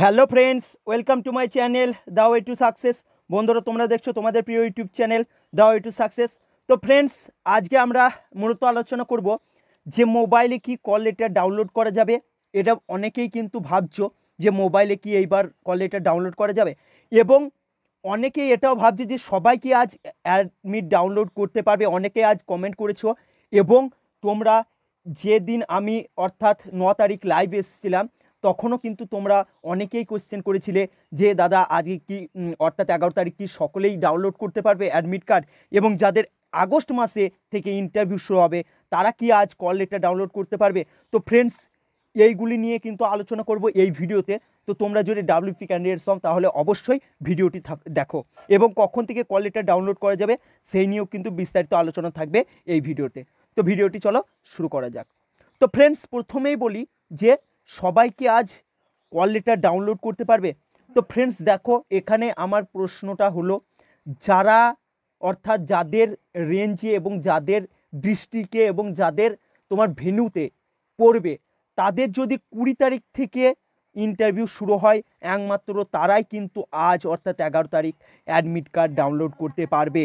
hello friends welcome to my channel the way to success বন্ধুরা তোমরা দেখছো তোমাদের প্রিয় YouTube channel the way to success তো ফ্রেন্ডস আজকে আমরা মূলত আলোচনা করব যে মোবাইলে কি কল লেটার ডাউনলোড করা যাবে এটা অনেকেই কিন্তু ভাবছো যে মোবাইলে কি এইবার কল লেটার ডাউনলোড করা যাবে এবং অনেকেই এটাও ভাবছে যে সবাই কি আজ অ্যাডমিট ডাউনলোড করতে পারবে অনেকে আজ কমেন্ট করেছো এবং তোমরা যেদিন আমি অর্থাৎ ন তারিখ লাইভ এসেছিলাম তখনও কিন্তু তোমরা অনেকেই কোশ্চেন করেছিলে যে দাদা আজকে কি অর্থাৎ এগারো তারিখ কি সকলেই ডাউনলোড করতে পারবে অ্যাডমিট কার্ড এবং যাদের আগস্ট মাসে থেকে ইন্টারভিউ শুরু হবে তারা কি আজ কল লেটার ডাউনলোড করতে পারবে তো ফ্রেন্ডস এইগুলি নিয়ে কিন্তু আলোচনা করব এই ভিডিওতে তো তোমরা যদি ডাব্লিউপি ক্যান্ডিডেটস হও তাহলে অবশ্যই ভিডিওটি দেখো এবং কখন থেকে কল লেটার ডাউনলোড করা যাবে সেই নিয়েও কিন্তু বিস্তারিত আলোচনা থাকবে এই ভিডিওতে তো ভিডিওটি চলো শুরু করা যাক তো ফ্রেন্ডস প্রথমেই বলি যে সবাই কি আজ কল লেটার ডাউনলোড করতে পারবে তো ফ্রেন্ডস দেখো এখানে আমার প্রশ্নটা হলো যারা অর্থাৎ যাদের রেঞ্জে এবং যাদের দৃষ্টিকে এবং যাদের তোমার ভেনুতে পড়বে তাদের যদি কুড়ি তারিখ থেকে ইন্টারভিউ শুরু হয় একমাত্র তারাই কিন্তু আজ অর্থাৎ এগারো তারিখ অ্যাডমিট কার্ড ডাউনলোড করতে পারবে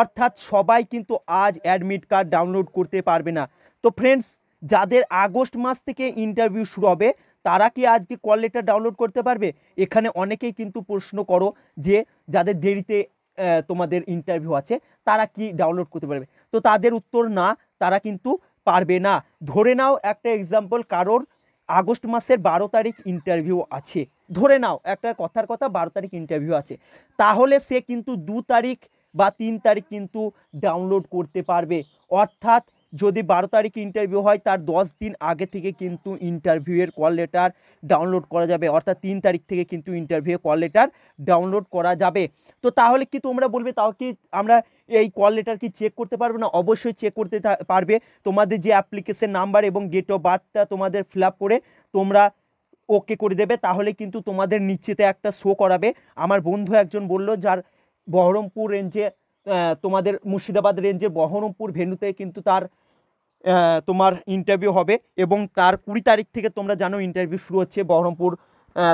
অর্থাৎ সবাই কিন্তু আজ অ্যাডমিট কার্ড ডাউনলোড করতে পারবে না তো ফ্রেন্ডস যাদের আগস্ট মাস থেকে ইন্টারভিউ শুরু হবে তারা কি আজকে কল লেটার ডাউনলোড করতে পারবে এখানে অনেকেই কিন্তু প্রশ্ন করো যে যাদের দেরিতে তোমাদের ইন্টারভিউ আছে তারা কি ডাউনলোড করতে পারবে তো তাদের উত্তর না তারা কিন্তু পারবে না ধরে নাও একটা এক্সাম্পল কারোর আগস্ট মাসের বারো তারিখ ইন্টারভিউ আছে ধরে নাও একটা কথার কথা বারো তারিখ ইন্টারভিউ আছে তাহলে সে কিন্তু দু তারিখ বা তিন তারিখ কিন্তু ডাউনলোড করতে পারবে অর্থাৎ যদি বারো তারিখে ইন্টারভিউ হয় তার দশ দিন আগে থেকে কিন্তু ইন্টারভিউয়ের কল লেটার ডাউনলোড করা যাবে অর্থাৎ তিন তারিখ থেকে কিন্তু ইন্টারভিউয়ের কল লেটার ডাউনলোড করা যাবে তো তাহলে কি তোমরা বলবে তাও কি আমরা এই কল লেটার কি চেক করতে পারবে না অবশ্যই চেক করতে পারবে তোমাদের যে অ্যাপ্লিকেশন নাম্বার এবং ডেট অফ বার্থটা তোমাদের ফিল করে তোমরা ওকে করে দেবে তাহলে কিন্তু তোমাদের নিচেতে একটা শো করাবে আমার বন্ধু একজন বলল যার বহরমপুর রেঞ্জে তোমাদের মুর্শিদাবাদ রেঞ্জের বহরমপুর ভেন্যুতে কিন্তু তার তোমার ইন্টারভিউ হবে এবং তার কুড়ি তারিখ থেকে তোমরা জানো ইন্টারভিউ শুরু হচ্ছে বহরমপুর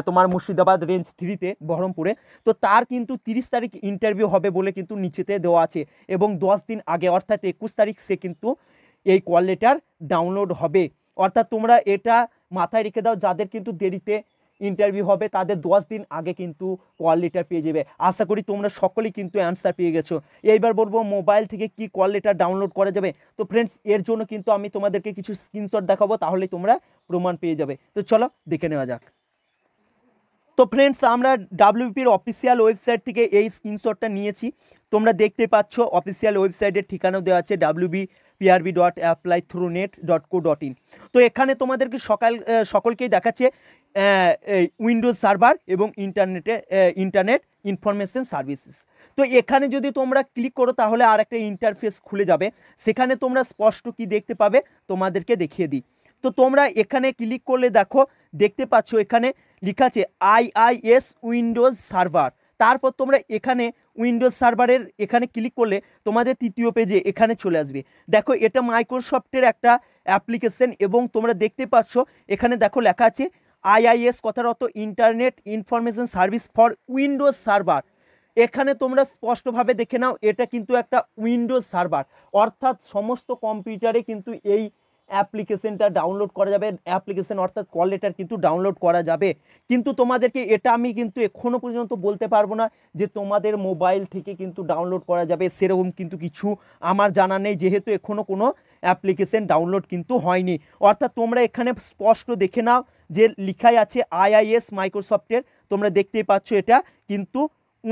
তোমার মুর্শিদাবাদ রেঞ্জ থ্রিতে বহরমপুরে তো তার কিন্তু তিরিশ তারিখ ইন্টারভিউ হবে বলে কিন্তু নিচেতে দেওয়া আছে এবং দশ দিন আগে অর্থাৎ একুশ তারিখ সে কিন্তু এই কল লেটার ডাউনলোড হবে অর্থাৎ তোমরা এটা মাথায় রেখে দাও যাদের কিন্তু দেরিতে ইন্টারভিউ হবে তাদের দশ দিন আগে কিন্তু কল লেটার পেয়ে যাবে আশা করি তোমরা সকলেই কিন্তু অ্যান্সার পেয়ে গেছো এইবার বলবো মোবাইল থেকে কি কল লেটার ডাউনলোড করা যাবে তো ফ্রেন্ডস এর জন্য কিন্তু আমি তোমাদেরকে কিছু স্ক্রিনশট দেখাবো তাহলে তোমরা প্রমাণ পেয়ে যাবে তো চলো দেখে নেওয়া যাক তো ফ্রেন্ডস আমরা ডাব্লিউপির অফিসিয়াল ওয়েবসাইট থেকে এই স্ক্রিনশটটা নিয়েছি তোমরা দেখতে পাচ্ছ অফিসিয়াল ওয়েবসাইটের ঠিকানাও দেওয়া আছে WB PRB dot apply through net dot co dot in তো এখানে তোমাদেরকে সকাল সকলকেই দেখাচ্ছে উইন্ডোজ সার্ভার এবং ইন্টারনেটে ইন্টারনেট ইনফরমেশন সার্ভিসেস তো এখানে যদি তোমরা ক্লিক করো তাহলে আর একটা ইন্টারফেস খুলে যাবে সেখানে তোমরা স্পষ্ট কি দেখতে পাবে তোমাদেরকে দেখিয়ে দিই তো তোমরা এখানে ক্লিক করলে দেখো দেখতে পাচ্ছ এখানে লিখা আছে আইআইএস উইন্ডোজ সার্ভার তারপর তোমরা এখানে উইন্ডোজ সার্ভারের এখানে ক্লিক করলে তোমাদের তৃতীয় পেজে এখানে চলে আসবে দেখো এটা মাইক্রোসফটের একটা অ্যাপ্লিকেশন এবং তোমরা দেখতে পাচ্ছ এখানে দেখো লেখা আছে আইআইএস কথার অত internet information service for Windows server এখানে তোমরা স্পষ্টভাবে দেখে নাও এটা কিন্তু একটা উইন্ডোজ সার্ভার অর্থাৎ সমস্ত কম্পিউটারে কিন্তু এই অ্যাপ্লিকেশনটা ডাউনলোড করা যাবে অ্যাপ্লিকেশন অর্থাৎ কল লেটার কিন্তু ডাউনলোড করা যাবে কিন্তু তোমাদেরকে এটা আমি কিন্তু এখনও পর্যন্ত বলতে পারবো না যে তোমাদের মোবাইল থেকে কিন্তু ডাউনলোড করা যাবে সেরকম কিন্তু কিছু আমার জানা নেই যেহেতু এখনও কোনো অ্যাপ্লিকেশন ডাউনলোড কিন্তু হয়নি অর্থাৎ তোমরা এখানে স্পষ্ট দেখে নাও যে লিখাই আছে আইআইএস মাইক্রোসফটের তোমরা দেখতেই পাচ্ছ এটা কিন্তু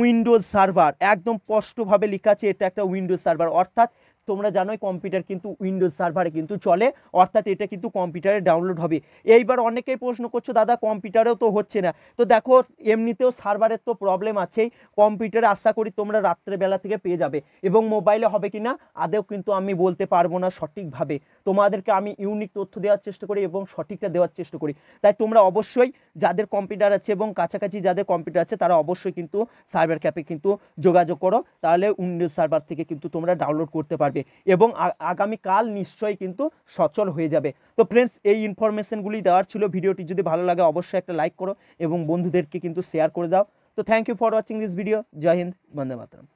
উইন্ডোজ সার্ভার একদম স্পষ্টভাবে লেখা আছে এটা একটা উইন্ডোজ সার্ভার অর্থাৎ তোমরা জানোই কম্পিউটার কিন্তু উইন্ডোজ সার্ভারে কিন্তু চলে অর্থাৎ এটা কিন্তু কম্পিউটারে ডাউনলোড হবে এইবার অনেকেই প্রশ্ন করছো দাদা কম্পিউটারেও তো হচ্ছে না তো দেখো এমনিতেও সার্ভারের তো প্রবলেম আছেই কম্পিউটারে আশা করি তোমরা রাত্রেবেলা থেকে পেয়ে যাবে এবং মোবাইলে হবে কি না আদেও কিন্তু আমি বলতে পারবো না সঠিকভাবে তোমাদেরকে আমি ইউনিক তথ্য দেওয়ার চেষ্টা করি এবং সঠিকটা দেওয়ার চেষ্টা করি তাই তোমরা অবশ্যই যাদের কম্পিউটার আছে এবং কাছাকাছি যাদের কম্পিউটার আছে তারা অবশ্যই কিন্তু সার্ভার ক্যাপে কিন্তু যোগাযোগ করো তাহলে উইন্ডোজ সার্ভার থেকে কিন্তু তোমরা ডাউনলোড করতে পারবে যাবে এবং আগামীকাল নিশ্চয়ই কিন্তু সচল হয়ে যাবে তো ফ্রেন্ডস এই ইনফরমেশনগুলি দেওয়ার ছিল ভিডিওটি যদি ভালো লাগে অবশ্যই একটা লাইক করো এবং বন্ধুদেরকে কিন্তু শেয়ার করে দাও তো thank you for watching this video জয় হিন্দ বন্দে মাতরম